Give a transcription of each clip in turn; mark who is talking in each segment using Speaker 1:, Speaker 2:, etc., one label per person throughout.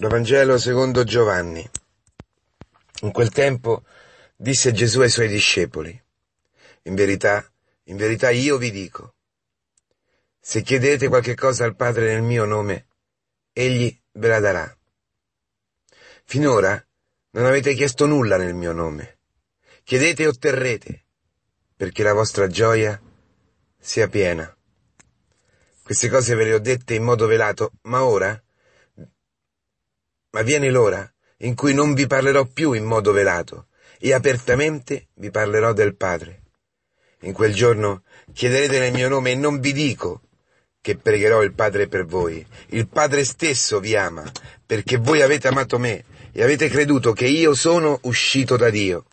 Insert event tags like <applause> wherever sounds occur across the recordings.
Speaker 1: Dal Vangelo secondo Giovanni. In quel tempo disse Gesù ai suoi discepoli, in verità, in verità io vi dico, se chiedete qualche cosa al Padre nel mio nome, egli ve la darà. Finora non avete chiesto nulla nel mio nome. Chiedete e otterrete, perché la vostra gioia sia piena. Queste cose ve le ho dette in modo velato, ma ora ma viene l'ora in cui non vi parlerò più in modo velato e apertamente vi parlerò del Padre. In quel giorno chiederete nel mio nome e non vi dico che pregherò il Padre per voi. Il Padre stesso vi ama perché voi avete amato me e avete creduto che io sono uscito da Dio.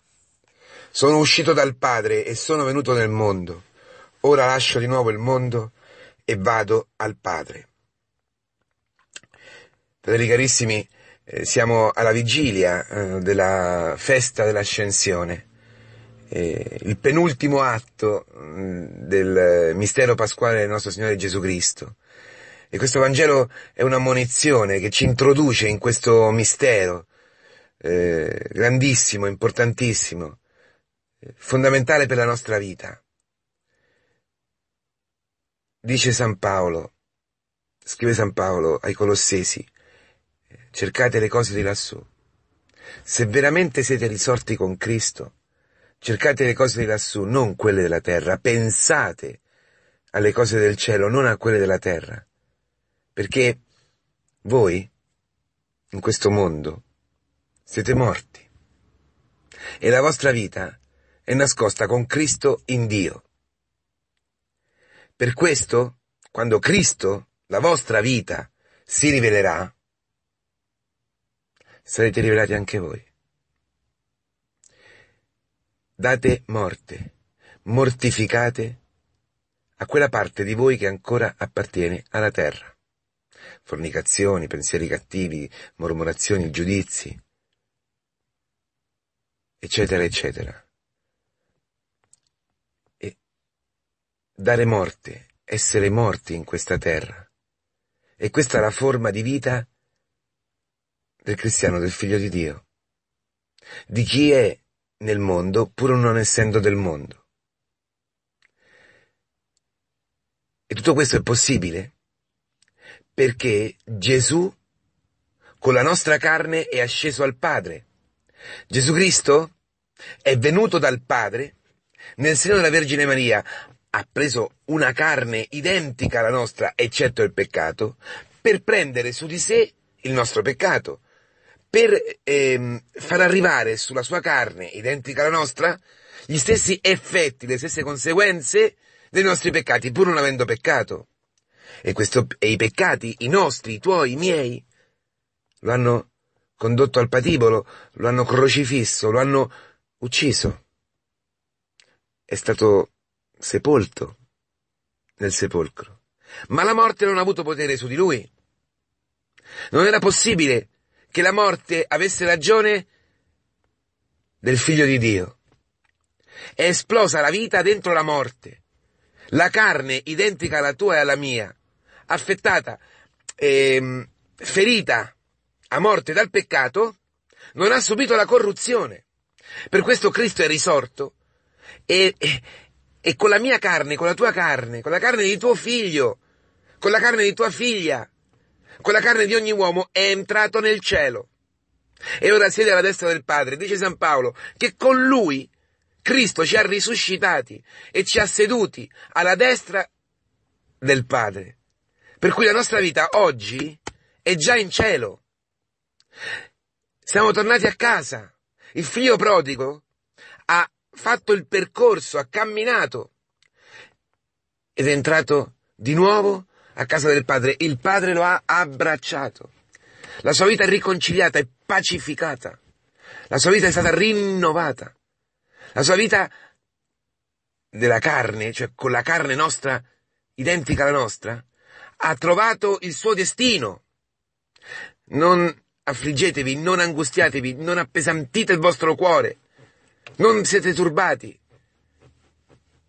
Speaker 1: Sono uscito dal Padre e sono venuto nel mondo. Ora lascio di nuovo il mondo e vado al Padre. Fratelli carissimi, eh, siamo alla vigilia eh, della festa dell'ascensione, il penultimo atto mm, del mistero pasquale del nostro Signore Gesù Cristo. E questo Vangelo è una munizione che ci introduce in questo mistero eh, grandissimo, importantissimo, fondamentale per la nostra vita. Dice San Paolo, scrive San Paolo ai Colossesi, cercate le cose di lassù. Se veramente siete risorti con Cristo, cercate le cose di lassù, non quelle della terra, pensate alle cose del cielo, non a quelle della terra, perché voi, in questo mondo, siete morti e la vostra vita è nascosta con Cristo in Dio. Per questo, quando Cristo, la vostra vita, si rivelerà, sarete rivelati anche voi. Date morte, mortificate a quella parte di voi che ancora appartiene alla terra. Fornicazioni, pensieri cattivi, mormorazioni, giudizi, eccetera, eccetera. E dare morte, essere morti in questa terra. E questa è la forma di vita del cristiano, del figlio di Dio, di chi è nel mondo pur non essendo del mondo. E tutto questo è possibile perché Gesù con la nostra carne è asceso al Padre. Gesù Cristo è venuto dal Padre nel seno della Vergine Maria, ha preso una carne identica alla nostra, eccetto il peccato, per prendere su di sé il nostro peccato, per ehm, far arrivare sulla sua carne, identica alla nostra, gli stessi effetti, le stesse conseguenze dei nostri peccati, pur non avendo peccato. E, questo, e i peccati, i nostri, i tuoi, i miei, lo hanno condotto al patibolo, lo hanno crocifisso, lo hanno ucciso. È stato sepolto nel sepolcro. Ma la morte non ha avuto potere su di lui. Non era possibile che la morte avesse ragione del figlio di Dio. È esplosa la vita dentro la morte, la carne identica alla tua e alla mia, affettata, ehm, ferita a morte dal peccato, non ha subito la corruzione. Per questo Cristo è risorto e, e, e con la mia carne, con la tua carne, con la carne di tuo figlio, con la carne di tua figlia, con la carne di ogni uomo è entrato nel cielo. E ora siede alla destra del Padre, dice San Paolo, che con lui Cristo ci ha risuscitati e ci ha seduti alla destra del Padre. Per cui la nostra vita oggi è già in cielo. Siamo tornati a casa. Il figlio prodigo ha fatto il percorso, ha camminato ed è entrato di nuovo a casa del padre, il padre lo ha abbracciato. La sua vita è riconciliata e pacificata. La sua vita è stata rinnovata. La sua vita della carne, cioè con la carne nostra identica alla nostra, ha trovato il suo destino. Non affliggetevi, non angustiatevi, non appesantite il vostro cuore, non siete turbati,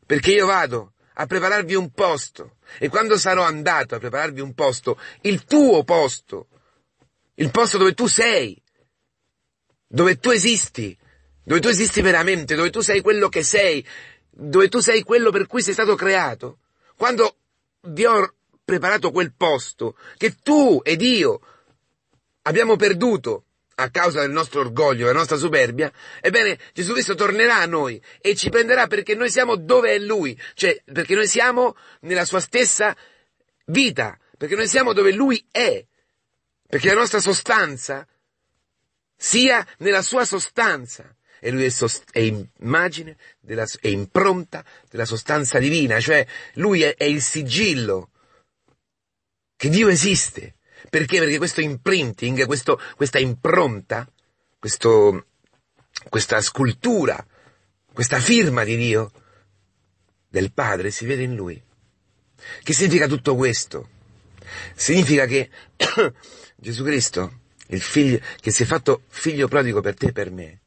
Speaker 1: perché io vado a prepararvi un posto. E quando sarò andato a prepararvi un posto, il tuo posto, il posto dove tu sei, dove tu esisti, dove tu esisti veramente, dove tu sei quello che sei, dove tu sei quello per cui sei stato creato, quando vi ho preparato quel posto che tu ed io abbiamo perduto a causa del nostro orgoglio, della nostra superbia, ebbene Gesù Cristo tornerà a noi e ci prenderà perché noi siamo dove è Lui, cioè perché noi siamo nella sua stessa vita, perché noi siamo dove Lui è, perché la nostra sostanza sia nella sua sostanza e lui è, sost- è immagine, della, è impronta della sostanza divina, cioè lui è, è il sigillo che Dio esiste. Perché? Perché questo imprinting, questo, questa impronta, questo, questa scultura, questa firma di Dio, del Padre, si vede in Lui. Che significa tutto questo? Significa che <coughs> Gesù Cristo, il figlio, che si è fatto figlio prodigo per te e per me,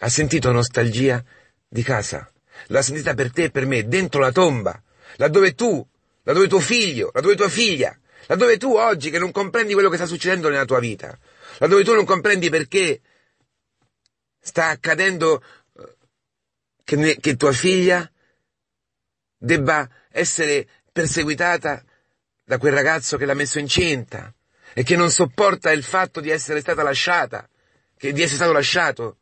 Speaker 1: ha sentito nostalgia di casa, l'ha sentita per te e per me, dentro la tomba, laddove tu, laddove tuo figlio, laddove tua figlia Laddove tu oggi che non comprendi quello che sta succedendo nella tua vita, laddove tu non comprendi perché sta accadendo eh, che, ne, che tua figlia debba essere perseguitata da quel ragazzo che l'ha messo incinta e che non sopporta il fatto di essere stata lasciata, che, di essere stato lasciato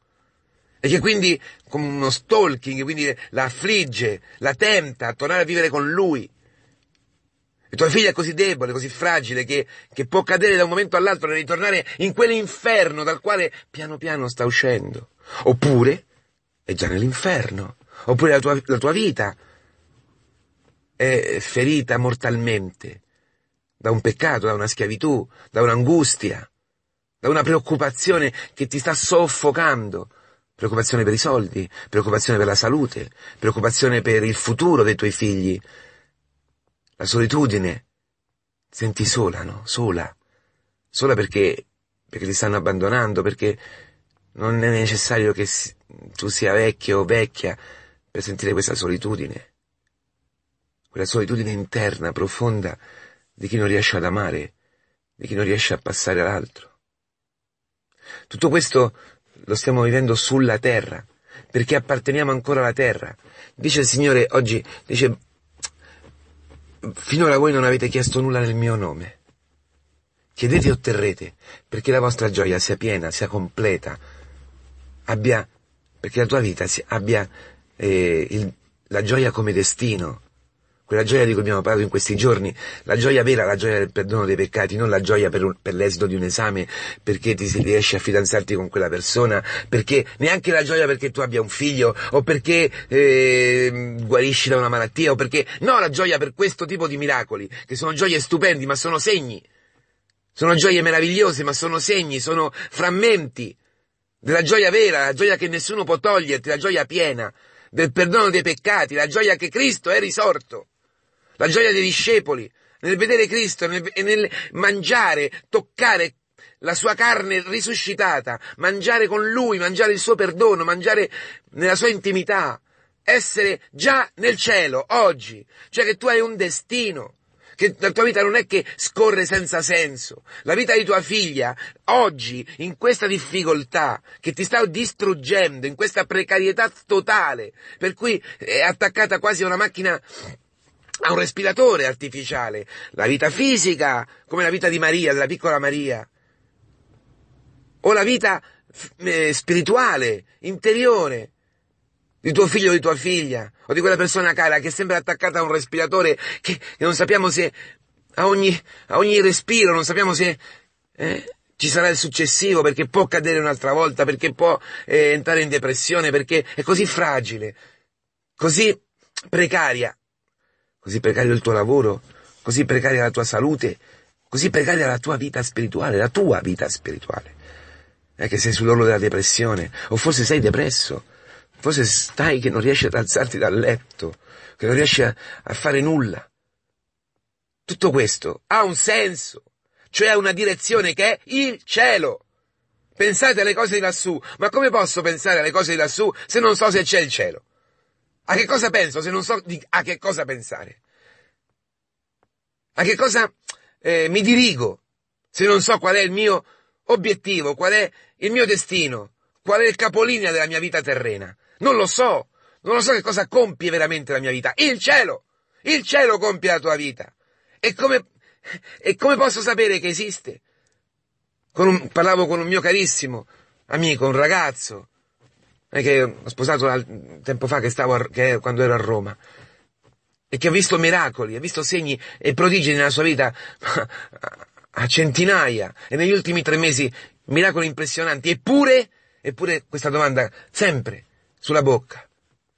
Speaker 1: e che quindi come uno stalking, quindi la affligge, la tenta a tornare a vivere con lui tua figlia è così debole, così fragile, che, che può cadere da un momento all'altro e ritornare in quell'inferno dal quale piano piano sta uscendo. Oppure è già nell'inferno. Oppure la tua, la tua vita è ferita mortalmente da un peccato, da una schiavitù, da un'angustia, da una preoccupazione che ti sta soffocando. Preoccupazione per i soldi, preoccupazione per la salute, preoccupazione per il futuro dei tuoi figli, la solitudine. Senti sola, no? Sola. Sola perché, perché ti stanno abbandonando, perché non è necessario che si, tu sia vecchio o vecchia per sentire questa solitudine. Quella solitudine interna, profonda, di chi non riesce ad amare, di chi non riesce a passare all'altro. Tutto questo lo stiamo vivendo sulla terra, perché apparteniamo ancora alla terra. Dice il Signore oggi, dice Finora voi non avete chiesto nulla nel mio nome. Chiedete e otterrete, perché la vostra gioia sia piena, sia completa, abbia, perché la tua vita abbia eh, il, la gioia come destino, quella gioia di cui abbiamo parlato in questi giorni, la gioia vera, la gioia del perdono dei peccati, non la gioia per, un, per l'esito di un esame, perché ti si riesce a fidanzarti con quella persona, perché neanche la gioia perché tu abbia un figlio o perché eh, guarisci da una malattia o perché no, la gioia per questo tipo di miracoli, che sono gioie stupendi, ma sono segni. Sono gioie meravigliose, ma sono segni, sono frammenti della gioia vera, la gioia che nessuno può toglierti, la gioia piena del perdono dei peccati, la gioia che Cristo è risorto la gioia dei discepoli, nel vedere Cristo e nel mangiare, toccare la sua carne risuscitata, mangiare con Lui, mangiare il suo perdono, mangiare nella sua intimità, essere già nel cielo oggi, cioè che tu hai un destino, che la tua vita non è che scorre senza senso, la vita di tua figlia oggi in questa difficoltà che ti sta distruggendo, in questa precarietà totale, per cui è attaccata quasi a una macchina ha un respiratore artificiale, la vita fisica, come la vita di Maria, della piccola Maria, o la vita eh, spirituale, interiore, di tuo figlio o di tua figlia, o di quella persona cara che è sempre attaccata a un respiratore che, che non sappiamo se a ogni, a ogni, respiro, non sappiamo se eh, ci sarà il successivo, perché può cadere un'altra volta, perché può eh, entrare in depressione, perché è così fragile, così precaria così precario il tuo lavoro, così precaria la tua salute, così precaria la tua vita spirituale, la tua vita spirituale. È che sei sull'orlo della depressione, o forse sei depresso, forse stai che non riesci ad alzarti dal letto, che non riesci a, a fare nulla. Tutto questo ha un senso, cioè ha una direzione che è il cielo. Pensate alle cose di lassù, ma come posso pensare alle cose di lassù se non so se c'è il cielo? A che cosa penso se non so di, a che cosa pensare? A che cosa eh, mi dirigo se non so qual è il mio obiettivo, qual è il mio destino, qual è il capolinea della mia vita terrena? Non lo so, non lo so che cosa compie veramente la mia vita. Il cielo! Il cielo compie la tua vita. E come, e come posso sapere che esiste? Con un, parlavo con un mio carissimo amico, un ragazzo, eh, che ho sposato tempo fa, che stavo a, che, quando ero a Roma, e che ha visto miracoli, ha visto segni e prodigi nella sua vita <laughs> a centinaia, e negli ultimi tre mesi miracoli impressionanti, eppure, eppure questa domanda sempre sulla bocca.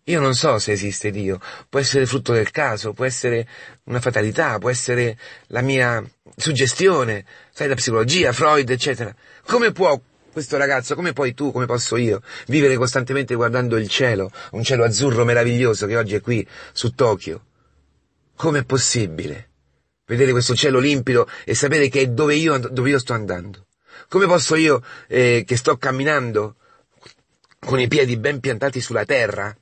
Speaker 1: Io non so se esiste Dio, può essere frutto del caso, può essere una fatalità, può essere la mia suggestione, sai, la psicologia, Freud, eccetera. Come può questo ragazzo, come puoi tu, come posso io, vivere costantemente guardando il cielo, un cielo azzurro meraviglioso che oggi è qui, su Tokyo? Com'è possibile vedere questo cielo limpido e sapere che è dove io, dove io sto andando? Come posso io, eh, che sto camminando con i piedi ben piantati sulla terra,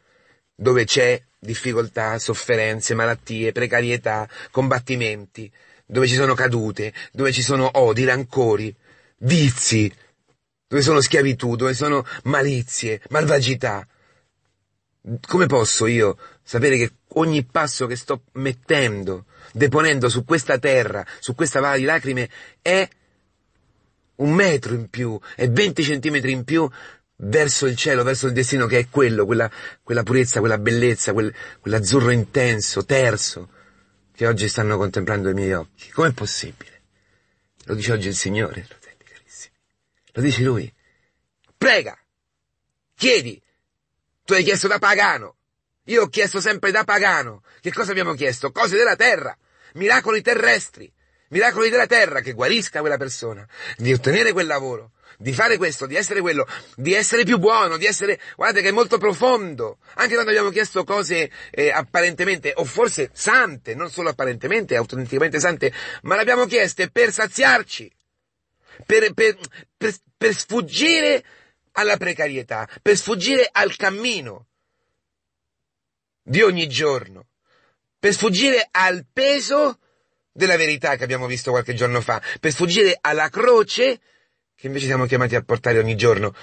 Speaker 1: dove c'è difficoltà, sofferenze, malattie, precarietà, combattimenti, dove ci sono cadute, dove ci sono odi, rancori, vizi, dove sono schiavitù, dove sono malizie, malvagità. Come posso io sapere che ogni passo che sto mettendo, deponendo su questa terra, su questa valle di lacrime, è un metro in più, è 20 centimetri in più verso il cielo, verso il destino che è quello, quella, quella purezza, quella bellezza, quel, quell'azzurro intenso, terzo, che oggi stanno contemplando i miei occhi. Com'è possibile? Lo dice oggi il Signore. Lo dice lui. Prega! Chiedi! Tu hai chiesto da pagano! Io ho chiesto sempre da pagano! Che cosa abbiamo chiesto? Cose della terra! Miracoli terrestri! Miracoli della terra che guarisca quella persona, di ottenere quel lavoro, di fare questo, di essere quello, di essere più buono, di essere, guardate che è molto profondo, anche quando abbiamo chiesto cose eh, apparentemente, o forse sante, non solo apparentemente, autenticamente sante, ma le abbiamo chieste per saziarci, per, per, per, per sfuggire alla precarietà, per sfuggire al cammino di ogni giorno, per sfuggire al peso della verità che abbiamo visto qualche giorno fa, per sfuggire alla croce che invece siamo chiamati a portare ogni giorno.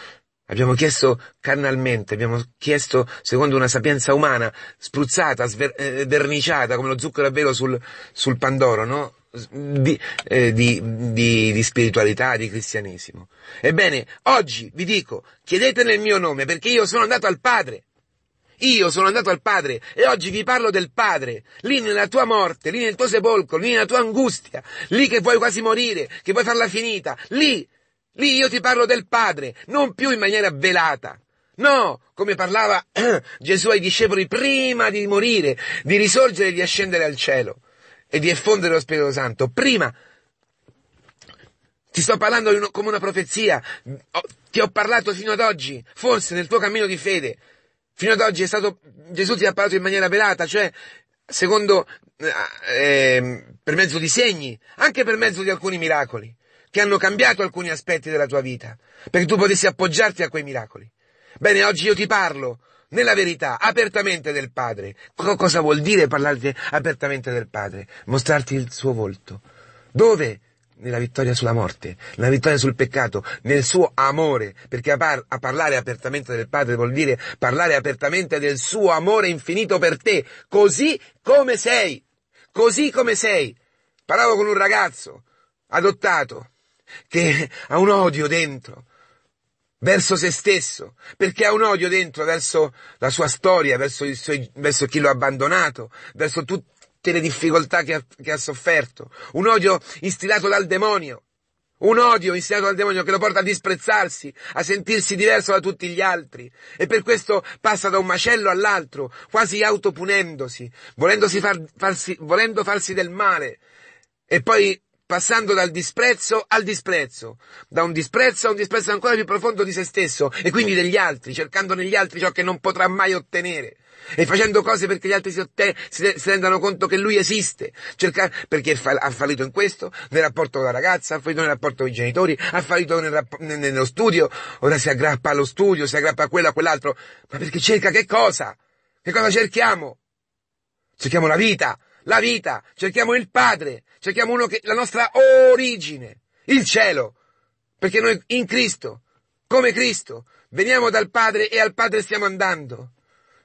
Speaker 1: Abbiamo chiesto carnalmente, abbiamo chiesto secondo una sapienza umana, spruzzata, eh, verniciata come lo zucchero a velo sul, sul pandoro, no? di, eh, di, di, di, spiritualità, di cristianesimo. Ebbene, oggi vi dico, chiedete nel mio nome perché io sono andato al Padre. Io sono andato al Padre e oggi vi parlo del Padre, lì nella tua morte, lì nel tuo sepolcro, lì nella tua angustia, lì che vuoi quasi morire, che vuoi farla finita, lì, lì io ti parlo del Padre, non più in maniera velata. No, come parlava <clears throat> Gesù ai discepoli prima di morire, di risorgere e di ascendere al cielo e di effondere lo Spirito Santo. Prima, ti sto parlando uno, come una profezia, ho, ti ho parlato fino ad oggi, forse nel tuo cammino di fede, fino ad oggi è stato, Gesù ti ha parlato in maniera velata, cioè secondo, eh, ehm, per mezzo di segni, anche per mezzo di alcuni miracoli, che hanno cambiato alcuni aspetti della tua vita, perché tu potessi appoggiarti a quei miracoli. Bene, oggi io ti parlo nella verità, apertamente del Padre. cosa vuol dire parlarti apertamente del Padre? Mostrarti il suo volto. Dove? Nella vittoria sulla morte, nella vittoria sul peccato, nel suo amore, perché a, par- a parlare apertamente del Padre vuol dire parlare apertamente del suo amore infinito per te, così come sei, così come sei. Parlavo con un ragazzo adottato che ha un odio dentro, verso se stesso, perché ha un odio dentro verso la sua storia, verso, suo, verso chi lo ha abbandonato, verso tutte le difficoltà che ha, che ha sofferto, un odio instillato dal demonio, un odio instillato dal demonio che lo porta a disprezzarsi, a sentirsi diverso da tutti gli altri e per questo passa da un macello all'altro, quasi autopunendosi, volendosi far, farsi, volendo farsi del male e poi passando dal disprezzo al disprezzo, da un disprezzo a un disprezzo ancora più profondo di se stesso e quindi degli altri, cercando negli altri ciò che non potrà mai ottenere e facendo cose perché gli altri si, otten- si, si rendano conto che lui esiste, Cerca- perché fa- ha fallito in questo, nel rapporto con la ragazza, ha fallito nel rapporto con i genitori, ha fallito nel rapp- ne- nello studio, ora si aggrappa allo studio, si aggrappa a quello, a quell'altro, ma perché cerca che cosa? Che cosa cerchiamo? Cerchiamo la vita, la vita, cerchiamo il Padre, cerchiamo uno che, la nostra origine, il cielo, perché noi in Cristo, come Cristo, veniamo dal Padre e al Padre stiamo andando.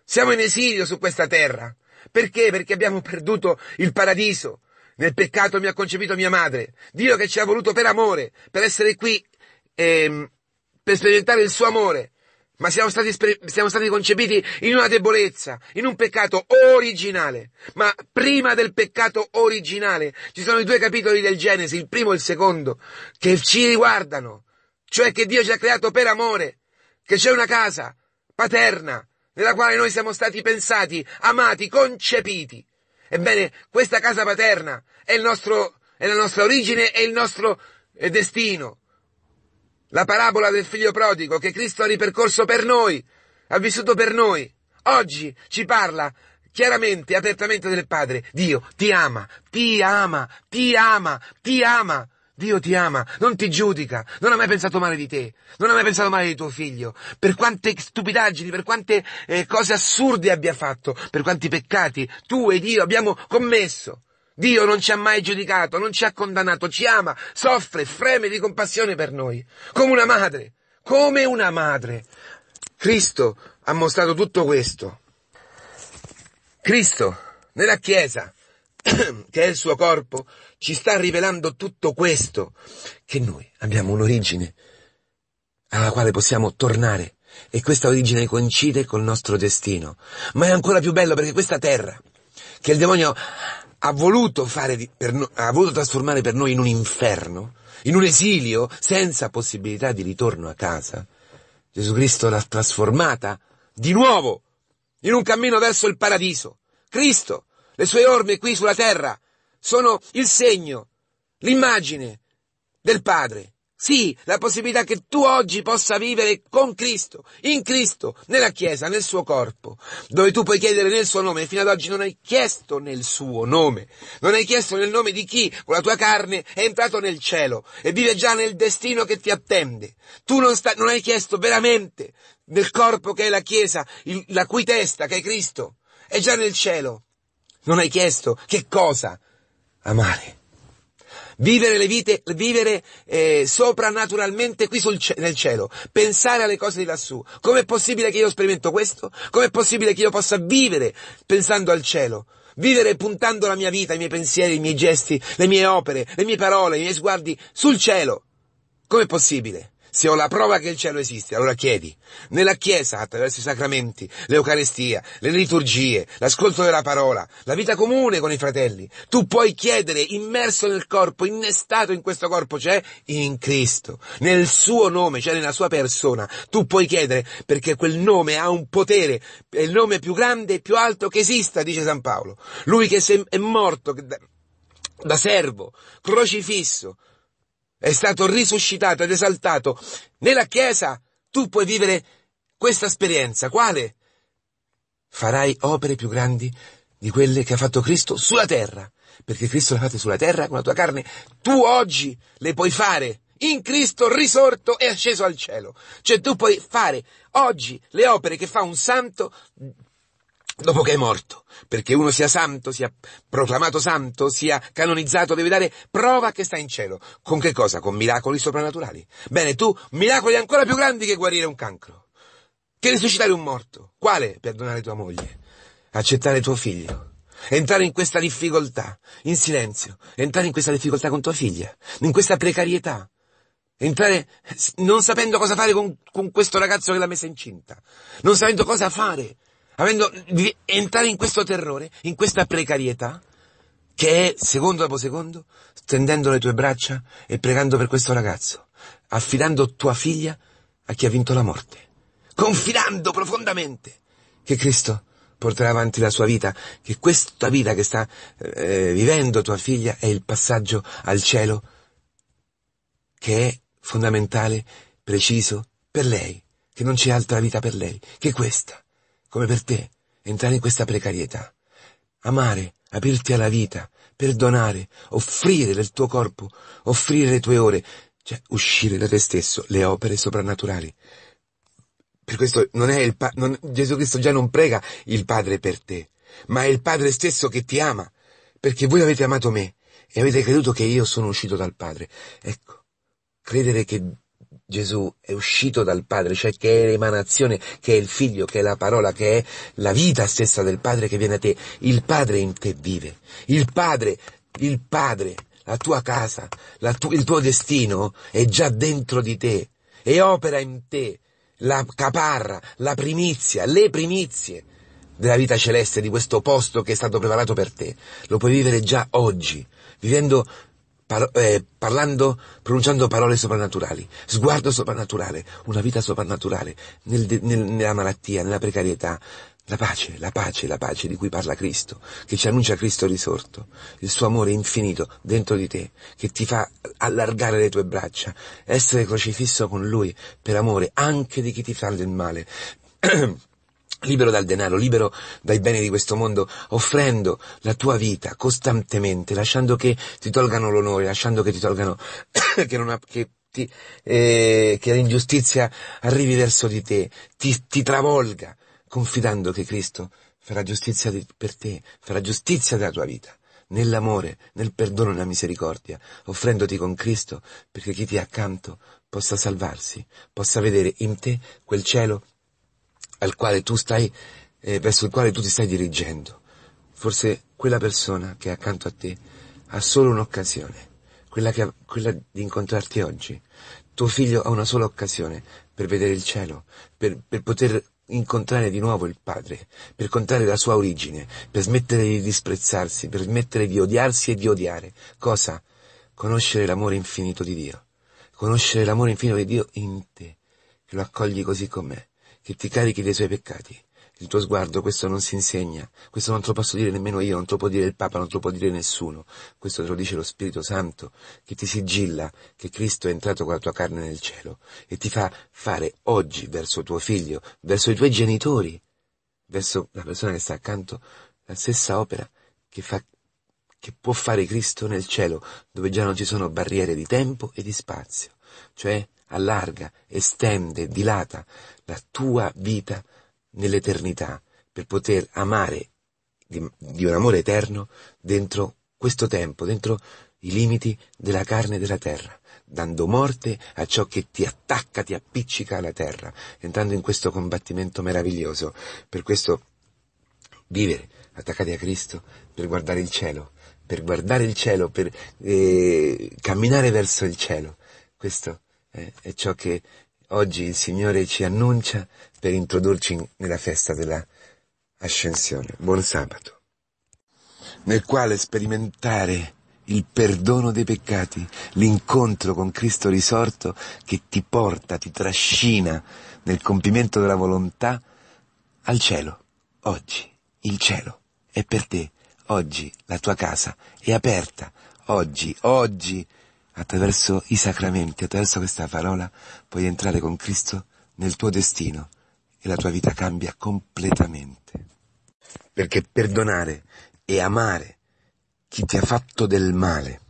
Speaker 1: Siamo in esilio su questa terra. Perché? Perché abbiamo perduto il paradiso. Nel peccato mi ha concepito mia madre. Dio che ci ha voluto per amore, per essere qui, ehm, per sperimentare il suo amore, ma siamo stati, siamo stati, concepiti in una debolezza, in un peccato originale. Ma prima del peccato originale ci sono i due capitoli del Genesi, il primo e il secondo, che ci riguardano. Cioè che Dio ci ha creato per amore, che c'è una casa paterna nella quale noi siamo stati pensati, amati, concepiti. Ebbene, questa casa paterna è, nostro, è la nostra origine e il nostro destino. La parabola del figlio prodigo che Cristo ha ripercorso per noi, ha vissuto per noi. Oggi ci parla chiaramente e apertamente del Padre. Dio ti ama, ti ama, ti ama, ti ama. Dio ti ama, non ti giudica, non ha mai pensato male di te, non ha mai pensato male di tuo figlio, per quante stupidaggini, per quante eh, cose assurde abbia fatto, per quanti peccati tu ed io abbiamo commesso. Dio non ci ha mai giudicato, non ci ha condannato, ci ama, soffre, freme di compassione per noi, come una madre, come una madre. Cristo ha mostrato tutto questo. Cristo, nella Chiesa, <clears throat> che è il suo corpo, ci sta rivelando tutto questo, che noi abbiamo un'origine alla quale possiamo tornare e questa origine coincide col nostro destino. Ma è ancora più bello perché questa terra, che il demonio ha voluto, fare per ha voluto trasformare per noi in un inferno, in un esilio senza possibilità di ritorno a casa. Gesù Cristo l'ha trasformata di nuovo in un cammino verso il paradiso. Cristo, le sue orme qui sulla terra, sono il segno, l'immagine del Padre sì, la possibilità che tu oggi possa vivere con Cristo, in Cristo, nella Chiesa, nel suo corpo, dove tu puoi chiedere nel suo nome, e fino ad oggi non hai chiesto nel suo nome, non hai chiesto nel nome di chi con la tua carne è entrato nel cielo e vive già nel destino che ti attende. Tu non, sta, non hai chiesto veramente nel corpo che è la Chiesa, il, la cui testa che è Cristo, è già nel cielo. Non hai chiesto che cosa? Amare vivere le vite, vivere eh, soprannaturalmente qui sul, nel cielo, pensare alle cose di lassù. Com'è possibile che io sperimento questo? Com'è possibile che io possa vivere pensando al cielo? Vivere puntando la mia vita, i miei pensieri, i miei gesti, le mie opere, le mie parole, i miei sguardi sul cielo. Com'è possibile? Se ho la prova che il cielo esiste, allora chiedi. Nella Chiesa, attraverso i sacramenti, l'Eucarestia, le liturgie, l'ascolto della parola, la vita comune con i fratelli, tu puoi chiedere, immerso nel corpo, innestato in questo corpo, cioè in Cristo, nel suo nome, cioè nella sua persona. Tu puoi chiedere perché quel nome ha un potere, è il nome più grande e più alto che esista, dice San Paolo. Lui che è morto da servo, crocifisso, è stato risuscitato ed esaltato nella Chiesa, tu puoi vivere questa esperienza. Quale? Farai opere più grandi di quelle che ha fatto Cristo sulla terra, perché Cristo le ha fatte sulla terra con la tua carne. Tu oggi le puoi fare in Cristo risorto e asceso al cielo. Cioè tu puoi fare oggi le opere che fa un santo dopo che è morto. Perché uno sia santo, sia proclamato santo, sia canonizzato, deve dare prova che sta in cielo. Con che cosa? Con miracoli soprannaturali. Bene, tu, miracoli ancora più grandi che guarire un cancro. Che risuscitare un morto. Quale? Perdonare tua moglie. Accettare tuo figlio. Entrare in questa difficoltà, in silenzio. Entrare in questa difficoltà con tua figlia. In questa precarietà. Entrare non sapendo cosa fare con, con questo ragazzo che l'ha messa incinta. Non sapendo cosa fare avendo, di entrare in questo terrore, in questa precarietà, che è secondo dopo secondo, stendendo le tue braccia e pregando per questo ragazzo, affidando tua figlia a chi ha vinto la morte, confidando profondamente che Cristo porterà avanti la sua vita, che questa vita che sta eh, vivendo tua figlia è il passaggio al cielo che è fondamentale, preciso per lei, che non c'è altra vita per lei che questa come per te, entrare in questa precarietà. Amare, aprirti alla vita, perdonare, offrire del tuo corpo, offrire le tue ore, cioè uscire da te stesso, le opere soprannaturali. Per questo non è il pa- non, Gesù Cristo già non prega il Padre per te, ma è il Padre stesso che ti ama, perché voi avete amato me e avete creduto che io sono uscito dal Padre. Ecco, credere che Gesù è uscito dal Padre, cioè che è l'emanazione, che è il Figlio, che è la parola, che è la vita stessa del Padre che viene a te. Il Padre in te vive. Il Padre, il Padre, la tua casa, la tu, il tuo destino è già dentro di te e opera in te la caparra, la primizia, le primizie della vita celeste, di questo posto che è stato preparato per te. Lo puoi vivere già oggi, vivendo par- eh, parlando, pronunciando parole soprannaturali, sguardo soprannaturale, una vita soprannaturale, nel, nel, nella malattia, nella precarietà, la pace, la pace, la pace di cui parla Cristo, che ci annuncia Cristo risorto, il suo amore infinito dentro di te, che ti fa allargare le tue braccia, essere crocifisso con Lui per amore anche di chi ti fa del male. <clears throat> libero dal denaro, libero dai beni di questo mondo, offrendo la tua vita costantemente, lasciando che ti tolgano l'onore, lasciando che ti tolgano, <coughs> che, non ha, che, ti, eh, che l'ingiustizia arrivi verso di te, ti, ti travolga, confidando che Cristo farà giustizia per te, farà giustizia della tua vita, nell'amore, nel perdono e nella misericordia, offrendoti con Cristo perché chi ti è accanto possa salvarsi, possa vedere in te quel cielo al quale tu stai, eh, verso il quale tu ti stai dirigendo. Forse quella persona che è accanto a te ha solo un'occasione, quella, ha, quella di incontrarti oggi. Tuo figlio ha una sola occasione per vedere il cielo, per, per poter incontrare di nuovo il padre, per contare la sua origine, per smettere di disprezzarsi, per smettere di odiarsi e di odiare. Cosa? Conoscere l'amore infinito di Dio. Conoscere l'amore infinito di Dio in te, che lo accogli così com'è che ti carichi dei suoi peccati. Il tuo sguardo, questo non si insegna, questo non te lo posso dire nemmeno io, non te lo può dire il Papa, non te lo può dire nessuno, questo te lo dice lo Spirito Santo, che ti sigilla che Cristo è entrato con la tua carne nel cielo e ti fa fare oggi verso tuo figlio, verso i tuoi genitori, verso la persona che sta accanto, la stessa opera che, fa, che può fare Cristo nel cielo, dove già non ci sono barriere di tempo e di spazio, cioè allarga, estende, dilata la tua vita nell'eternità per poter amare di, di un amore eterno dentro questo tempo, dentro i limiti della carne della terra, dando morte a ciò che ti attacca, ti appiccica alla terra, entrando in questo combattimento meraviglioso. Per questo vivere attaccati a Cristo, per guardare il cielo, per guardare il cielo, per eh, camminare verso il cielo. Questo eh, è ciò che oggi il Signore ci annuncia per introdurci in, nella festa dell'ascensione. Buon sabato, nel quale sperimentare il perdono dei peccati, l'incontro con Cristo risorto che ti porta, ti trascina nel compimento della volontà al cielo. Oggi il cielo è per te, oggi la tua casa è aperta, oggi, oggi attraverso i sacramenti, attraverso questa parola, puoi entrare con Cristo nel tuo destino e la tua vita cambia completamente. Perché perdonare e amare chi ti ha fatto del male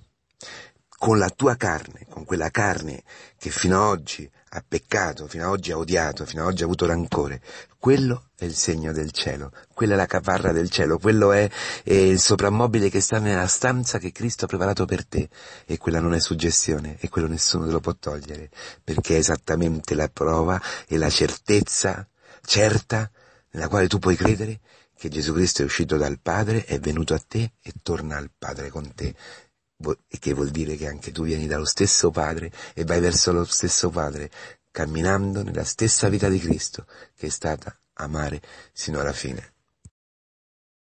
Speaker 1: con la tua carne, con quella carne che fino ad oggi ha peccato, fino ad oggi ha odiato, fino ad oggi ha avuto rancore. Quello è il segno del cielo, quella è la caparra del cielo, quello è, è il soprammobile che sta nella stanza che Cristo ha preparato per te e quella non è suggestione e quello nessuno te lo può togliere, perché è esattamente la prova e la certezza certa nella quale tu puoi credere che Gesù Cristo è uscito dal Padre, è venuto a te e torna al Padre con te e che vuol dire che anche tu vieni dallo stesso Padre e vai verso lo stesso Padre, camminando nella stessa vita di Cristo, che è stata amare sino alla fine.